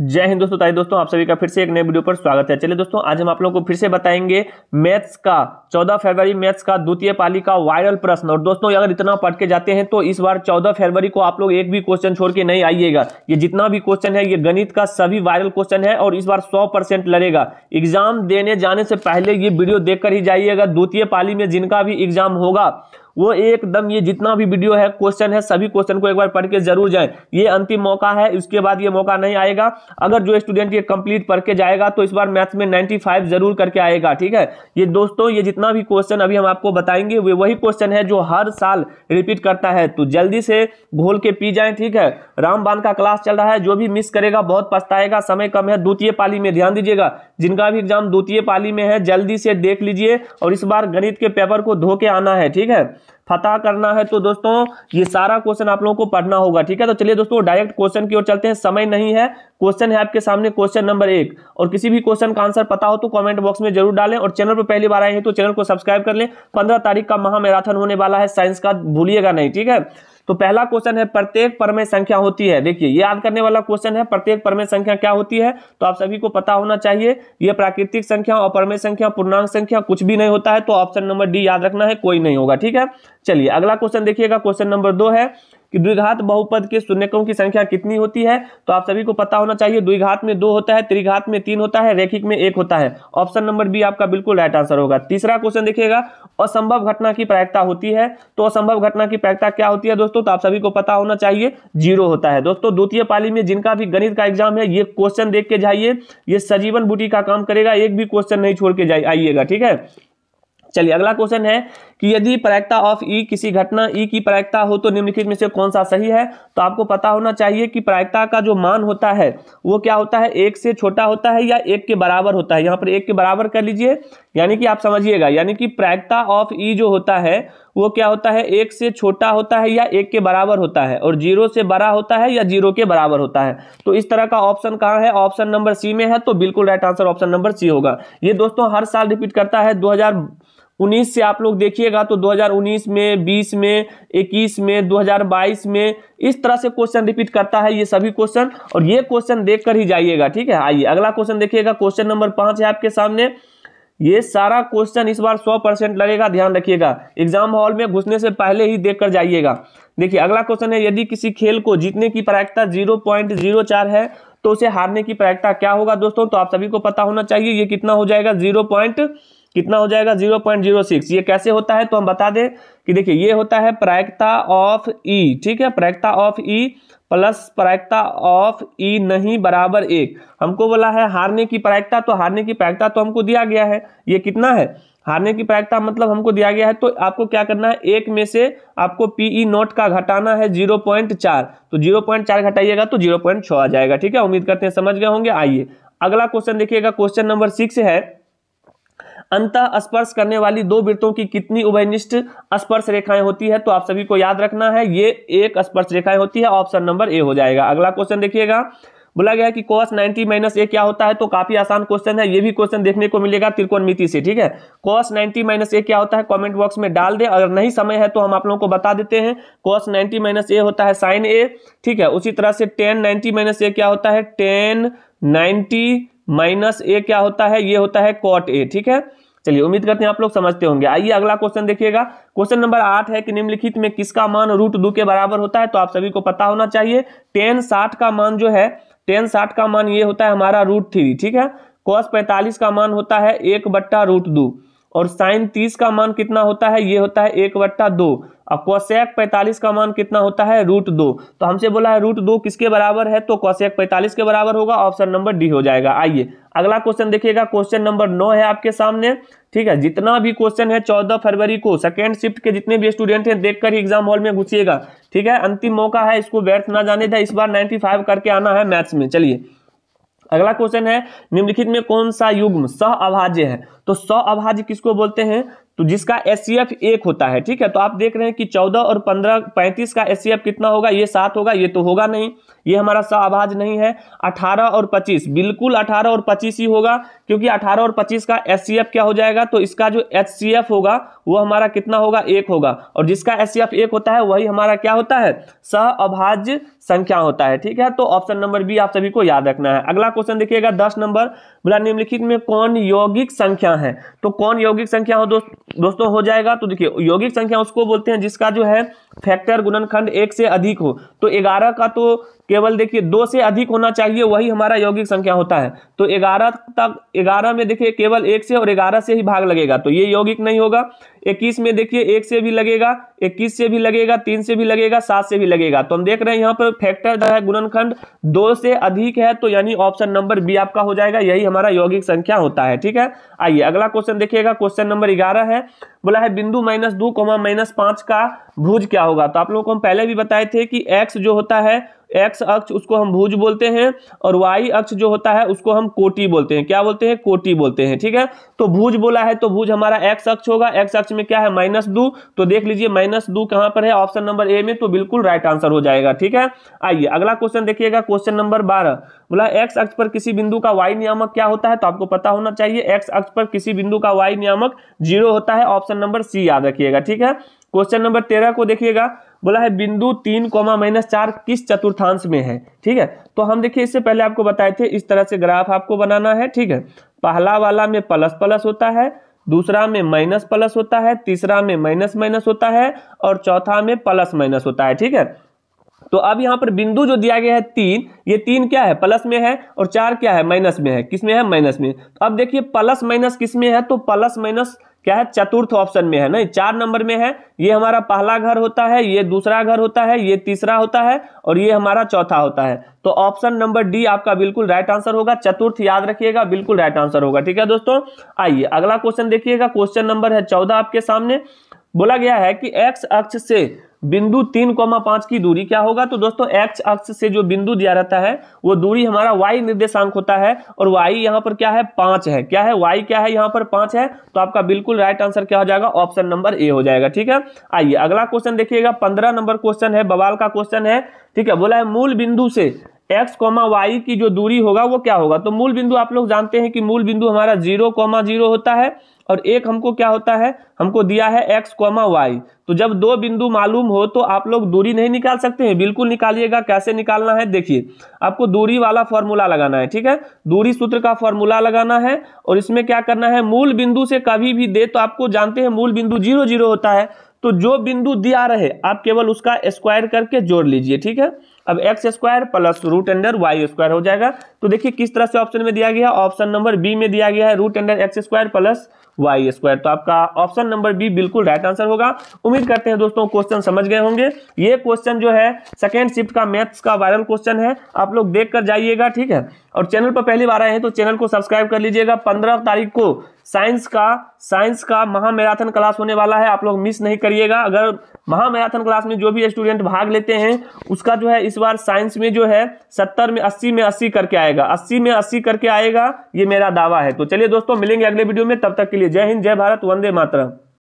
जय हिंद दोस्तों ताई दोस्तों आप सभी का फिर से एक नए वीडियो पर स्वागत है चलिए दोस्तों आज हम आप लोगों को फिर से बताएंगे मैथ्स का 14 फरवरी मैथ्स का द्वितीय पाली का वायरल प्रश्न और दोस्तों अगर इतना पढ़ के जाते हैं तो इस बार 14 फरवरी को आप लोग एक भी क्वेश्चन छोड़ के नहीं आइएगा ये जितना भी क्वेश्चन है ये गणित का सभी वायरल क्वेश्चन है और इस बार सौ लड़ेगा एग्जाम देने जाने से पहले ये वीडियो देख ही जाइएगा द्वितीय पाली में जिनका भी एग्जाम होगा वो एकदम ये जितना भी वीडियो है क्वेश्चन है सभी क्वेश्चन को एक बार पढ़ के जरूर जाएं ये अंतिम मौका है इसके बाद ये मौका नहीं आएगा अगर जो स्टूडेंट ये कंप्लीट पढ़ के जाएगा तो इस बार मैथ्स में 95 जरूर करके आएगा ठीक है ये दोस्तों ये जितना भी क्वेश्चन अभी हम आपको बताएंगे वे वही क्वेश्चन है जो हर साल रिपीट करता है तो जल्दी से घोल के पी जाए ठीक है रामबान का क्लास चल रहा है जो भी मिस करेगा बहुत पछताएगा समय कम है द्वितीय पाली में ध्यान दीजिएगा जिनका भी एग्जाम द्वितीय पाली में है जल्दी से देख लीजिए और इस बार गणित के पेपर को धो के आना है ठीक है फतह करना है तो दोस्तों ये सारा क्वेश्चन आप लोगों को पढ़ना होगा ठीक है तो चलिए दोस्तों डायरेक्ट क्वेश्चन की ओर चलते हैं समय नहीं है क्वेश्चन है आपके सामने क्वेश्चन नंबर एक और किसी भी क्वेश्चन का आंसर पता हो तो कमेंट बॉक्स में जरूर डालें और चैनल पर पहली बार आए हैं तो चैनल को सब्सक्राइब कर लें पंद्रह तारीख का महामैराथन होने वाला है साइंस का भूलिएगा नहीं ठीक है तो पहला क्वेश्चन है प्रत्येक परमेय संख्या होती है देखिए याद करने वाला क्वेश्चन है प्रत्येक परमेय संख्या क्या होती है तो आप सभी को पता होना चाहिए ये प्राकृतिक संख्या और परमेय संख्या पूर्णांक संख्या कुछ भी नहीं होता है तो ऑप्शन नंबर डी याद रखना है कोई नहीं होगा ठीक है चलिए अगला क्वेश्चन देखिएगा क्वेश्चन नंबर दो है कि द्विघात बहुपद के शून्यकों की संख्या कितनी होती है तो आप सभी को पता होना चाहिए द्विघात में दो होता है त्रिघात में तीन होता है रेखिक में एक होता है ऑप्शन नंबर बी आपका बिल्कुल राइट आंसर होगा तीसरा क्वेश्चन देखिएगा असंभव घटना की प्रायिकता होती है तो असंभव घटना की प्रायिकता क्या होती है दोस्तों तो आप सभी को पता होना चाहिए जीरो होता है दोस्तों द्वितीय पाली में जिनका भी गणित का एग्जाम है ये क्वेश्चन देख के जाइए ये सजीवन बूटी का काम करेगा एक भी क्वेश्चन नहीं छोड़ के जाइए आइएगा ठीक है चलिए अगला क्वेश्चन है कि यदि प्रायिकता ऑफ ई e किसी घटना ई e की प्रायिकता हो तो निम्नलिखित में से कौन सा सही है तो आपको पता होना चाहिए कि प्रायिकता का जो मान होता है वो क्या होता है एक से छोटा होता है या एक के बराबर होता है यहाँ पर एक के बराबर कर लीजिए यानी कि आप समझिएगा यानी कि प्रायिकता ऑफ ई e जो होता है वो क्या होता है एक से छोटा होता है या एक के बराबर होता है और जीरो से बड़ा होता है या जीरो के बराबर होता है तो इस तरह का ऑप्शन कहाँ है ऑप्शन नंबर सी में है तो बिल्कुल right answer option number C होगा ये दोस्तों हर साल रिपीट करता है दो उन्नीस से आप लोग देखिएगा तो 2019 में 20 में 21 में 2022 में इस तरह से क्वेश्चन रिपीट करता है ये सभी क्वेश्चन और ये क्वेश्चन देखकर ही जाइएगा ठीक है आइए अगला क्वेश्चन देखिएगा क्वेश्चन नंबर पांच है आपके सामने ये सारा क्वेश्चन इस बार 100 परसेंट लगेगा ध्यान रखिएगा एग्जाम हॉल में घुसने से पहले ही देखकर जाइएगा देखिए अगला क्वेश्चन है यदि किसी खेल को जीतने की प्रायिकता चार है तो उसे हारने की प्रायिकता क्या होगा दोस्तों तो आप सभी को पता होना चाहिए ये कितना हो जाएगा पॉइंट कितना हो जाएगा जीरो पॉइंट जीरो सिक्स ये कैसे होता है तो हम बता दें कि देखिए ये होता है प्रायिकता ऑफ ई e, ठीक है प्रायिकता ऑफ ई e प्लस प्रायिकता ऑफ ई e नहीं बराबर एक हमको बोला है हारने की प्रायिकता तो हारने की प्रायिकता तो हमको दिया गया है ये कितना है हारने की प्रायिकता मतलब हमको दिया गया है तो आपको क्या करना है एक में से आपको पीई नोट का घटाना है जीरो पॉइंट चार तो जीरो पॉइंट चार घटाइएगा तो जीरो पॉइंट छ आ जाएगा ठीक है उम्मीद करते हैं समझ गए होंगे आइए अगला क्वेश्चन देखिएगा क्वेश्चन नंबर सिक्स है अंत स्पर्श करने वाली दो वृत्तों की कितनी उभयनिष्ठ स्पर्श रेखाएं होती है तो आप सभी को याद रखना है ये एक स्पर्श रेखाएं होती है ऑप्शन नंबर ए हो जाएगा अगला क्वेश्चन देखिएगा बोला गया कि कॉस 90 माइनस ए क्या होता है तो काफी आसान क्वेश्चन है ये भी क्वेश्चन देखने को मिलेगा त्रिकोणमिति से ठीक है कॉस 90 माइनस ए क्या होता है कमेंट बॉक्स में डाल दे अगर नहीं समय है तो हम आप लोगों को बता देते हैं कॉस 90 माइनस ए होता है साइन ए ठीक है उसी तरह से टेन 90 माइनस ए क्या होता है टेन नाइन्टी माइनस ए क्या होता है ये होता है कॉट ए ठीक है चलिए उम्मीद करते हैं आप लोग समझते होंगे आइए अगला क्वेश्चन देखिएगा क्वेश्चन नंबर आठ है कि निम्नलिखित में किसका मान रूट दो के बराबर होता है तो आप सभी को पता होना चाहिए टेन साठ का मान जो है टेन साठ का मान ये होता है हमारा रूट थ्री ठीक है कॉस पैंतालीस का मान होता है एक बट्टा रूट दू और साइन तीस का मान कितना होता है ये होता है एक बट्टा दो और कोशेक पैंतालीस का मान कितना होता है रूट दो तो हमसे बोला है रूट दो किसके बराबर है तो कोशेक पैंतालीस के बराबर होगा ऑप्शन नंबर डी हो जाएगा आइए अगला क्वेश्चन देखिएगा क्वेश्चन नंबर नौ है आपके सामने ठीक है जितना भी क्वेश्चन है चौदह फरवरी को सेकेंड शिफ्ट के जितने भी स्टूडेंट हैं देखकर ही एग्जाम हॉल में घुसिएगा ठीक है अंतिम मौका है इसको व्यर्थ ना जाने था इस बार नाइन्टी करके आना है मैथ्स में चलिए अगला क्वेश्चन है निम्नलिखित में कौन सा युग्म सह अभाज्य है तो सह अभाज्य किसको बोलते हैं तो जिसका एस एक होता है ठीक है तो आप देख रहे हैं कि 14 और 15 35 का एस कितना होगा ये सात होगा ये तो होगा नहीं ये हमारा सह अभाज्य नहीं है 18 और 25 बिल्कुल 18 और 25 ही होगा क्योंकि 18 और 25 का एस क्या हो जाएगा तो इसका जो एच होगा वो हमारा कितना होगा एक होगा और जिसका एच एक होता है वही हमारा क्या होता है सह अभाज्य संख्या होता है ठीक है तो ऑप्शन नंबर बी आप सभी को याद रखना है अगला क्वेश्चन देखिएगा दस नंबर बुला निम्नलिखित में कौन यौगिक संख्या है तो कौन यौगिक संख्या हो दोस्तों हो जाएगा तो देखिए यौगिक संख्या उसको बोलते हैं जिसका जो है फैक्टर गुणनखंड एक से अधिक हो तो ग्यारह का तो केवल देखिए दो से अधिक होना चाहिए वही हमारा यौगिक संख्या होता है तो ग्यारह तक ग्यारह में देखिए केवल एक से और ग्यारह से ही भाग लगेगा तो ये यौगिक नहीं होगा इक्कीस में देखिए एक से भी लगेगा इक्कीस से भी लगेगा तीन से भी लगेगा सात से भी लगेगा तो हम देख रहे हैं यहाँ पर फैक्टर है गुणनखंड दो से अधिक है तो यानी ऑप्शन नंबर बी आपका हो जाएगा यही हमारा यौगिक संख्या होता है ठीक है आइए अगला क्वेश्चन देखिएगा क्वेश्चन नंबर ग्यारह है बोला है बिंदु माइनस दो माइनस पांच का भूज क्या होगा तो आप लोगों को हम पहले भी बताए थे कि एक्स जो होता है एक्स अक्ष उसको हम भुज बोलते हैं और वाई अक्ष जो होता है उसको हम कोटी बोलते हैं क्या बोलते हैं कोटी बोलते हैं ठीक है तो भुज बोला है तो भुज हमारा एक्स अक्ष होगा एक्स अक्ष में क्या है माइनस दू तो देख लीजिए माइनस दू कहां पर है ऑप्शन नंबर ए में तो बिल्कुल राइट आंसर हो जाएगा ठीक है आइए अगला क्वेश्चन देखिएगा क्वेश्चन नंबर बारह बोला एक्स अक्ष पर किसी बिंदु का वाई नियामक क्या होता है तो आपको पता होना चाहिए एक्स अक्ष पर किसी बिंदु का वाई नियामक जीरो होता है ऑप्शन नंबर सी याद रखिएगा ठीक है क्वेश्चन नंबर तेरह को देखिएगा बोला है बिंदु तीन कोमा माइनस चार किस चतुर्थांश में है ठीक है तो हम देखिए इससे पहले आपको बताए थे इस तरह से ग्राफ आपको बनाना है ठीक है पहला वाला में प्लस प्लस होता है दूसरा में माइनस प्लस होता है तीसरा में माइनस माइनस होता है और चौथा में प्लस माइनस होता है ठीक है तो अब यहाँ पर बिंदु जो दिया गया है तीन ये तीन क्या है प्लस में है और चार क्या है माइनस में है किस में है माइनस में तो अब देखिए प्लस माइनस किस में है तो प्लस माइनस क्या है चतुर्थ ऑप्शन में है ना चार नंबर में है ये हमारा पहला घर होता है ये दूसरा घर होता है ये तीसरा होता है और ये हमारा चौथा होता है तो ऑप्शन नंबर डी आपका बिल्कुल राइट आंसर होगा चतुर्थ याद रखिएगा बिल्कुल राइट आंसर होगा ठीक है दोस्तों आइए अगला क्वेश्चन देखिएगा क्वेश्चन नंबर है चौदह आपके सामने बोला गया है कि एक्स अक्ष से बिंदु तीन कोमा पांच की दूरी क्या होगा तो दोस्तों एक्स अक्ष से जो बिंदु दिया रहता है वो दूरी हमारा वाई निर्देशांक होता है और वाई यहाँ पर क्या है पांच है क्या है वाई क्या है यहाँ पर पांच है तो आपका बिल्कुल राइट आंसर क्या हो जाएगा ऑप्शन नंबर ए हो जाएगा ठीक है आइए अगला क्वेश्चन देखिएगा पंद्रह नंबर क्वेश्चन है बवाल का क्वेश्चन है ठीक है बोला है मूल बिंदु से एक्स कॉमा वाई की जो दूरी होगा वो क्या होगा तो मूल बिंदु आप लोग जानते हैं कि मूल बिंदु हमारा जीरो कोमा जीरो होता है और एक हमको क्या होता है हमको दिया है एक्स कॉमा वाई तो जब दो बिंदु मालूम हो तो आप लोग दूरी नहीं निकाल सकते हैं बिल्कुल निकालिएगा कैसे निकालना है देखिए आपको दूरी वाला फॉर्मूला लगाना है ठीक है दूरी सूत्र का फॉर्मूला लगाना है और इसमें क्या करना है मूल बिंदु से कभी भी दे तो आपको जानते हैं मूल बिंदु जीरो जीरो होता है तो जो बिंदु दिया रहे आप केवल उसका स्क्वायर करके जोड़ लीजिए ठीक है अब X square plus root under Y square हो जाएगा तो देखिए किस तरह से ऑप्शन में दिया गया है ऑप्शन नंबर बी में दिया गया है root under X square plus Y square तो आपका ऑप्शन नंबर बी बिल्कुल राइट आंसर होगा उम्मीद करते हैं दोस्तों क्वेश्चन समझ गए होंगे ये क्वेश्चन जो है सेकेंड शिफ्ट का मैथ्स का वायरल क्वेश्चन है आप लोग देख जाइएगा ठीक है और चैनल पर पहली बार आए हैं तो चैनल को सब्सक्राइब कर लीजिएगा पंद्रह तारीख को साइंस का साइंस का महामैराथन क्लास होने वाला है आप लोग मिस नहीं करिएगा अगर महामैराथन क्लास में जो भी स्टूडेंट भाग लेते हैं उसका जो है इस बार साइंस में जो है सत्तर में अस्सी में अस्सी करके आएगा अस्सी में अस्सी करके आएगा ये मेरा दावा है तो चलिए दोस्तों मिलेंगे अगले वीडियो में तब तक के लिए जय हिंद जय भारत वंदे मातरम